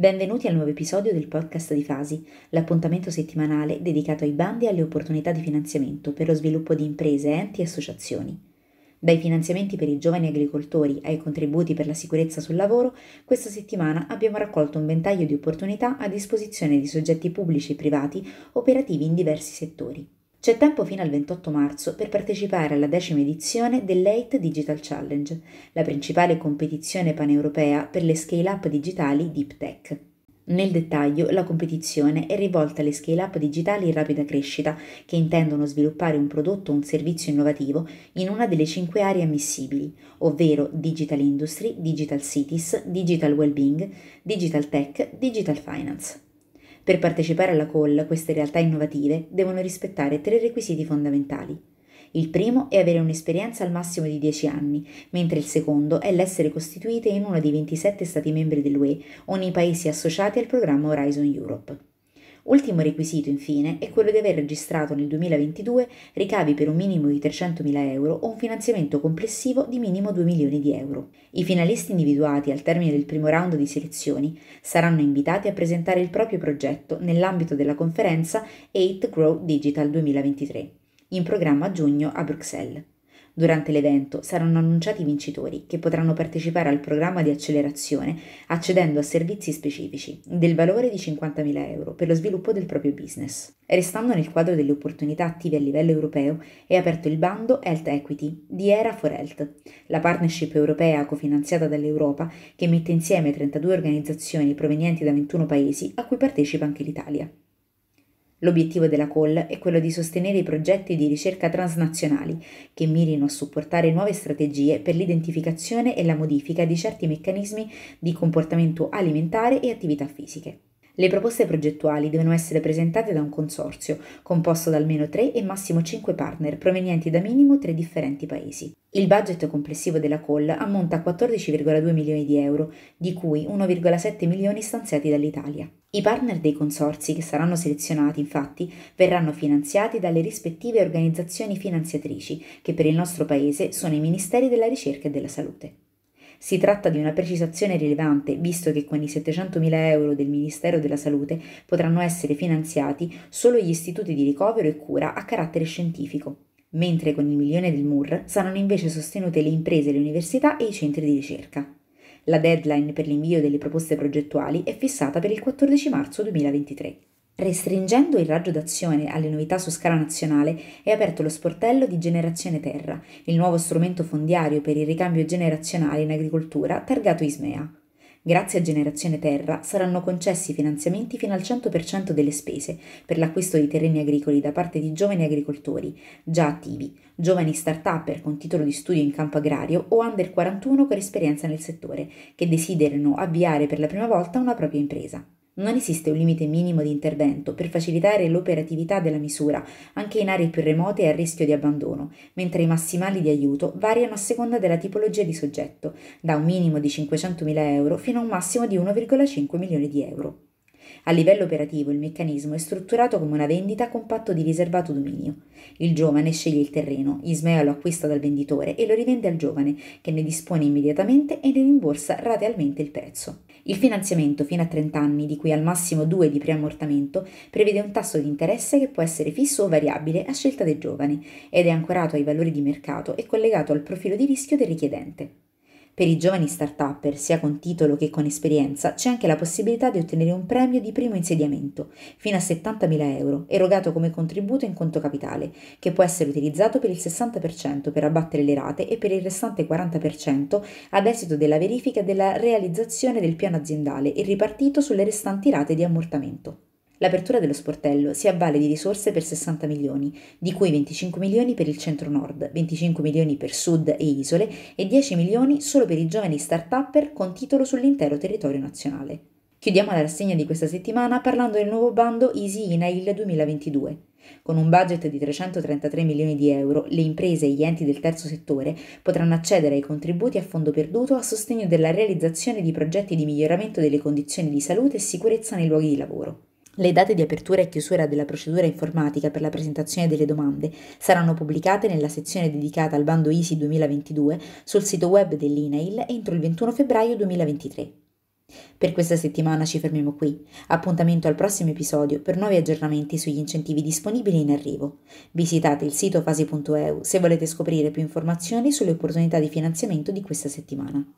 Benvenuti al nuovo episodio del podcast di Fasi, l'appuntamento settimanale dedicato ai bandi e alle opportunità di finanziamento per lo sviluppo di imprese, enti e associazioni. Dai finanziamenti per i giovani agricoltori ai contributi per la sicurezza sul lavoro, questa settimana abbiamo raccolto un ventaglio di opportunità a disposizione di soggetti pubblici e privati operativi in diversi settori. C'è tempo fino al 28 marzo per partecipare alla decima edizione dell'EIT Digital Challenge, la principale competizione paneuropea per le scale-up digitali Deep Tech. Nel dettaglio, la competizione è rivolta alle scale-up digitali in rapida crescita che intendono sviluppare un prodotto o un servizio innovativo in una delle cinque aree ammissibili, ovvero Digital Industry, Digital Cities, Digital Wellbeing, Digital Tech, Digital Finance. Per partecipare alla call, queste realtà innovative devono rispettare tre requisiti fondamentali. Il primo è avere un'esperienza al massimo di 10 anni, mentre il secondo è l'essere costituite in uno dei 27 Stati membri dell'UE o nei paesi associati al programma Horizon Europe. Ultimo requisito, infine, è quello di aver registrato nel 2022 ricavi per un minimo di 300.000 euro o un finanziamento complessivo di minimo 2 milioni di euro. I finalisti individuati al termine del primo round di selezioni saranno invitati a presentare il proprio progetto nell'ambito della conferenza 8 Grow Digital 2023, in programma a giugno a Bruxelles. Durante l'evento saranno annunciati i vincitori che potranno partecipare al programma di accelerazione accedendo a servizi specifici del valore di 50.000 euro per lo sviluppo del proprio business. Restando nel quadro delle opportunità attive a livello europeo, è aperto il bando Health Equity di Era for Health, la partnership europea cofinanziata dall'Europa che mette insieme 32 organizzazioni provenienti da 21 paesi a cui partecipa anche l'Italia. L'obiettivo della Call è quello di sostenere i progetti di ricerca transnazionali che mirino a supportare nuove strategie per l'identificazione e la modifica di certi meccanismi di comportamento alimentare e attività fisiche. Le proposte progettuali devono essere presentate da un consorzio, composto da almeno 3 e massimo 5 partner provenienti da minimo 3 differenti paesi. Il budget complessivo della call ammonta a 14,2 milioni di euro, di cui 1,7 milioni stanziati dall'Italia. I partner dei consorzi che saranno selezionati infatti verranno finanziati dalle rispettive organizzazioni finanziatrici che per il nostro Paese sono i Ministeri della Ricerca e della Salute. Si tratta di una precisazione rilevante visto che con i 700.000 euro del Ministero della Salute potranno essere finanziati solo gli istituti di ricovero e cura a carattere scientifico, mentre con il milione del MUR saranno invece sostenute le imprese, le università e i centri di ricerca. La deadline per l'invio delle proposte progettuali è fissata per il 14 marzo 2023. Restringendo il raggio d'azione alle novità su scala nazionale, è aperto lo sportello di Generazione Terra, il nuovo strumento fondiario per il ricambio generazionale in agricoltura targato Ismea. Grazie a Generazione Terra saranno concessi finanziamenti fino al 100% delle spese per l'acquisto di terreni agricoli da parte di giovani agricoltori già attivi, giovani start-upper con titolo di studio in campo agrario o under 41 con esperienza nel settore, che desiderano avviare per la prima volta una propria impresa. Non esiste un limite minimo di intervento per facilitare l'operatività della misura, anche in aree più remote e a rischio di abbandono, mentre i massimali di aiuto variano a seconda della tipologia di soggetto, da un minimo di 500.000 euro fino a un massimo di 1,5 milioni di euro. A livello operativo il meccanismo è strutturato come una vendita con patto di riservato dominio. Il giovane sceglie il terreno, Ismea lo acquista dal venditore e lo rivende al giovane, che ne dispone immediatamente e ne rimborsa ratealmente il prezzo. Il finanziamento fino a 30 anni, di cui al massimo 2 di preammortamento, prevede un tasso di interesse che può essere fisso o variabile a scelta dei giovani ed è ancorato ai valori di mercato e collegato al profilo di rischio del richiedente. Per i giovani start-upper, sia con titolo che con esperienza, c'è anche la possibilità di ottenere un premio di primo insediamento, fino a 70.000 euro, erogato come contributo in conto capitale, che può essere utilizzato per il 60% per abbattere le rate e per il restante 40% ad esito della verifica della realizzazione del piano aziendale e ripartito sulle restanti rate di ammortamento. L'apertura dello sportello si avvale di risorse per 60 milioni, di cui 25 milioni per il centro-nord, 25 milioni per sud e isole e 10 milioni solo per i giovani start-upper con titolo sull'intero territorio nazionale. Chiudiamo la rassegna di questa settimana parlando del nuovo bando Easy INAIL 2022. Con un budget di 333 milioni di euro, le imprese e gli enti del terzo settore potranno accedere ai contributi a fondo perduto a sostegno della realizzazione di progetti di miglioramento delle condizioni di salute e sicurezza nei luoghi di lavoro. Le date di apertura e chiusura della procedura informatica per la presentazione delle domande saranno pubblicate nella sezione dedicata al bando ISI 2022 sul sito web dell'INAIL entro il 21 febbraio 2023. Per questa settimana ci fermiamo qui. Appuntamento al prossimo episodio per nuovi aggiornamenti sugli incentivi disponibili in arrivo. Visitate il sito fasi.eu se volete scoprire più informazioni sulle opportunità di finanziamento di questa settimana.